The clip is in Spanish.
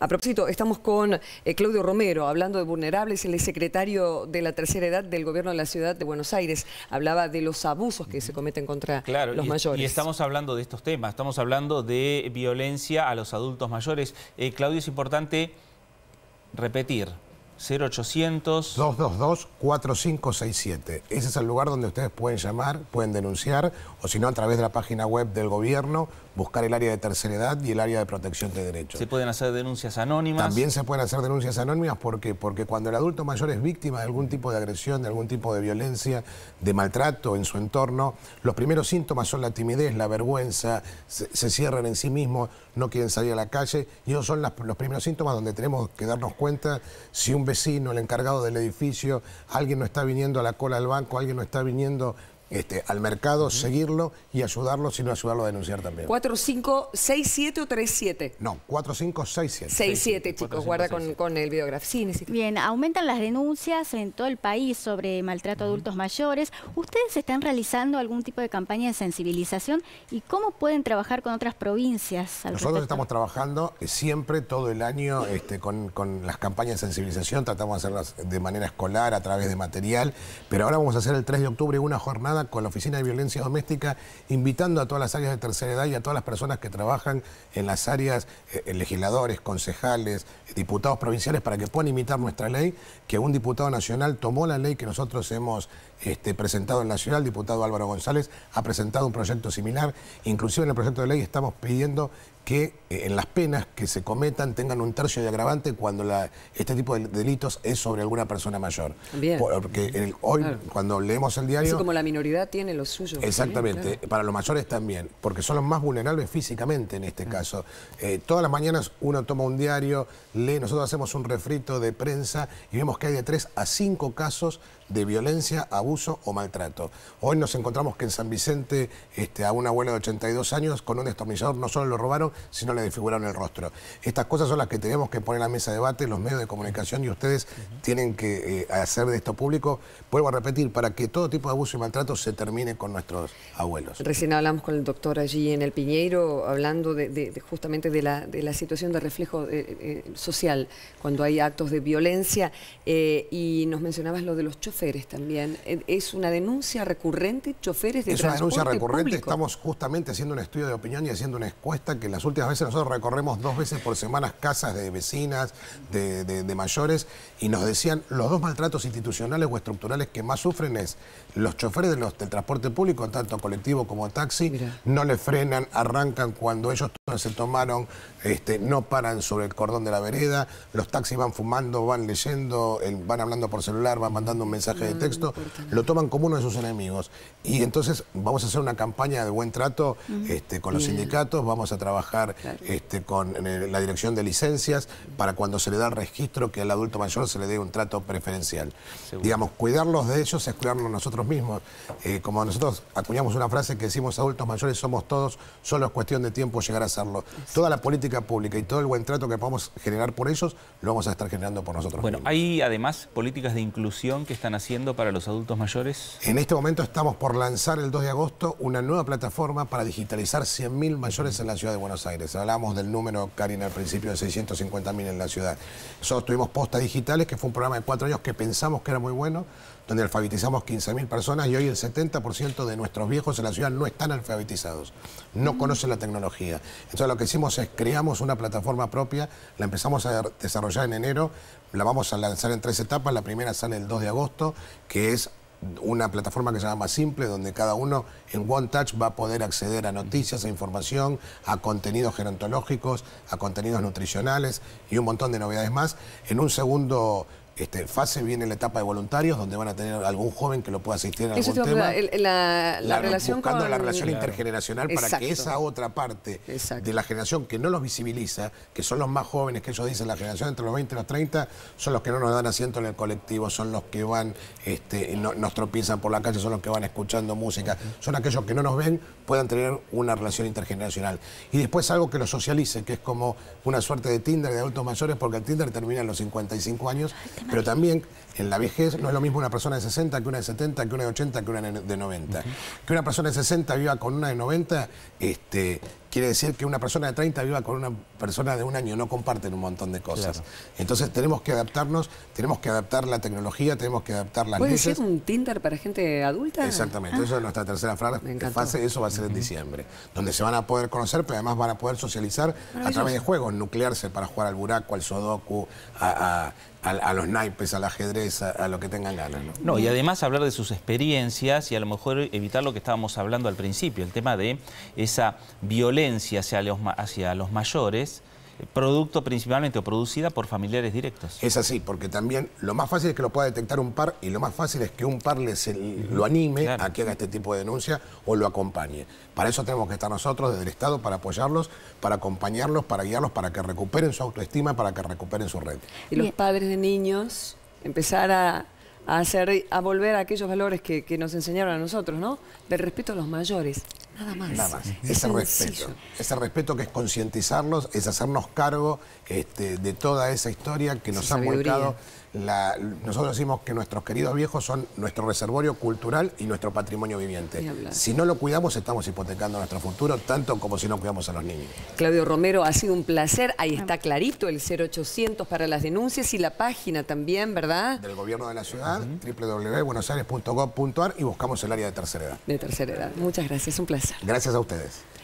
A propósito, estamos con eh, Claudio Romero, hablando de vulnerables, el secretario de la tercera edad del gobierno de la ciudad de Buenos Aires. Hablaba de los abusos que se cometen contra los mayores. Y estamos hablando de estos temas, estamos hablando de violencia a los adultos mayores. Eh, Claudio, es importante repetir, 0800... 222-4567. Ese es el lugar donde ustedes pueden llamar, pueden denunciar, o si no, a través de la página web del gobierno, buscar el área de tercera edad y el área de protección de derechos. ¿Se pueden hacer denuncias anónimas? También se pueden hacer denuncias anónimas, ¿por Porque cuando el adulto mayor es víctima de algún tipo de agresión, de algún tipo de violencia, de maltrato en su entorno, los primeros síntomas son la timidez, la vergüenza, se, cierran en sí mismos, no quieren salir a la calle, y esos son los primeros síntomas donde tenemos que darnos cuenta si un vecino, el encargado del edificio, alguien no está viniendo a la cola del banco, alguien no está viniendo este, al mercado, seguirlo y ayudarlo, sino ayudarlo a denunciar también. 4567 o 37. No, 4567. 5, chicos, guarda con, el videógrafo Bien, aumentan las denuncias en todo el país sobre maltrato a adultos mayores. ¿Ustedes están realizando algún tipo de campaña de sensibilización y cómo pueden trabajar con otras provincias? Nosotros estamos trabajando eh, siempre, todo el año, este, con, con las campañas de sensibilización, tratamos de hacerlas de manera escolar, a través de material, pero ahora vamos a hacer el 3 de octubre una jornada con la Oficina de Violencia Doméstica, invitando a todas las áreas de tercera edad y a todas las personas que trabajan en las áreas, eh, eh, legisladores, concejales, diputados provinciales, para que puedan imitar nuestra ley, que un diputado nacional tomó la ley que nosotros hemos este, presentado en Nacional, el diputado Álvaro González ha presentado un proyecto similar. Inclusive en el proyecto de ley estamos pidiendo que eh, en las penas que se cometan tengan un tercio de agravante cuando este tipo de delitos es sobre alguna persona mayor. Porque hoy, cuando leemos el diario... Es como la minoridad tiene los suyos. Exactamente, para los mayores también, porque son los más vulnerables físicamente en este ah. caso. Eh, todas las mañanas uno toma un diario, lee, nosotros hacemos un refrito de prensa y vemos que hay de tres a cinco casos de violencia, a abuso o maltrato. Hoy nos encontramos que en San Vicente este, a un abuelo de 82 años con un destornillador no solo lo robaron, sino le desfiguraron el rostro. Estas cosas son las que tenemos que poner a la mesa de debate, los medios de comunicación y ustedes tienen que eh, hacer de esto público, vuelvo a repetir, para que todo tipo de abuso y maltrato se termine con nuestros abuelos. Recién hablamos con el doctor allí en el Piñeiro, hablando de, justamente de la, de la, situación de reflejo eh, eh, social, cuando hay actos de violencia, y nos mencionabas lo de los choferes también es una denuncia recurrente, choferes de Es una denuncia recurrente, estamos justamente haciendo un estudio de opinión y haciendo una encuesta que las últimas veces nosotros recorremos dos veces por semana casas de vecinas, de, mayores, y nos decían los dos maltratos institucionales o estructurales que más sufren es los choferes del transporte público, tanto colectivo como taxi, no le frenan, arrancan cuando ellos se tomaron, este, no paran sobre el cordón de la vereda, los taxis van fumando, van leyendo, van hablando por celular, van mandando un mensaje de ah, texto lo toman como uno de sus enemigos. Y entonces vamos a hacer una campaña de buen trato este, con los sindicatos, vamos a trabajar este, con la dirección de licencias para cuando se le da el registro que al adulto mayor se le dé un trato preferencial. Digamos, cuidarlos de ellos es cuidarnos nosotros mismos. Eh, como nosotros acuñamos una frase que decimos adultos mayores somos todos, solo es cuestión de tiempo llegar a hacerlo. Toda la política pública y todo el buen trato que podamos generar por ellos, lo vamos a estar generando por nosotros. Bueno, hay además políticas de inclusión que están haciendo para los adultos mayores? En este momento estamos por lanzar el 2 de agosto una nueva plataforma para digitalizar 100.000 mayores en la ciudad de Buenos Aires. Hablábamos del número, Karina, al principio de 650.000 en la ciudad. Nosotros tuvimos Postas Digitales, que fue un programa de cuatro años que pensamos que era muy bueno, donde alfabetizamos 15.000 personas y hoy el 70% de nuestros viejos en la ciudad no están alfabetizados, no mm. conocen la tecnología. Entonces lo que hicimos es creamos una plataforma propia, la empezamos a desarrollar en enero, la vamos a lanzar en tres etapas, la primera sale el 2 de agosto, que es una plataforma que se llama Más Simple, donde cada uno en One Touch va a poder acceder a noticias, a información, a contenidos gerontológicos, a contenidos nutricionales y un montón de novedades más en un segundo este, fase viene la etapa de voluntarios, donde van a tener algún joven que lo pueda asistir en algún tema. buscando la relación intergeneracional para que esa otra parte de la generación que no los visibiliza, que son los más jóvenes que ellos dicen, la generación entre los 20 y los 30, son los que no nos dan asiento en el colectivo, son los que van, este, nos tropiezan por la calle, son los que van escuchando música, son aquellos que no nos ven, puedan tener una relación intergeneracional. Y después algo que los socialice, que es como una suerte de Tinder de adultos mayores, porque el Tinder termina a los 55 años pero también en la vejez no es lo mismo una persona de 60 que una de 70, que una de 80, que una de 90. Que una persona de 60 viva con una de 90, este, quiere decir que una persona de 30 viva con una persona de un año, no comparten un montón de cosas. Entonces tenemos que adaptarnos, tenemos que adaptar la tecnología, tenemos que adaptar las ¿Puede ser un Tinder para gente adulta? Exactamente, ah. eso es nuestra tercera fase, eso va a ser en diciembre, donde se van a poder conocer, pero además van a poder socializar a través de juegos, nuclearse para jugar al buraco, al sudoku, a a, los naipes, al ajedrez, a, lo que tengan ganas. ¿no? no, y además hablar de sus experiencias y a lo mejor evitar lo que estábamos hablando al principio, el tema de esa violencia hacia los, hacia los mayores, producto principalmente o producida por familiares directos. Es así, porque también lo más fácil es que lo pueda detectar un par y lo más fácil es que un par les, eh, lo anime a que haga este tipo de denuncia o lo acompañe. Para eso tenemos que estar nosotros desde el Estado para apoyarlos, para acompañarlos, para guiarlos, para que recuperen su autoestima, para que recuperen su red. Y los padres de niños empezar a hacer, a volver a aquellos valores que, que nos enseñaron a nosotros, ¿no? Del respeto a los mayores. Nada más. Ese respeto. Ese respeto que es concientizarnos, es hacernos cargo este, de toda esa historia que nos ha sabiduría nosotros decimos que nuestros queridos viejos son nuestro reservorio cultural y nuestro patrimonio viviente. Si no lo cuidamos, estamos hipotecando nuestro futuro, tanto como si no cuidamos a los niños. Claudio Romero, ha sido un placer. Ahí ah. está clarito el 0800 para las denuncias y la página también, ¿verdad? Del gobierno de la ciudad, uh y buscamos el área de tercera edad. De tercera edad. Muchas gracias, un placer. Gracias a ustedes.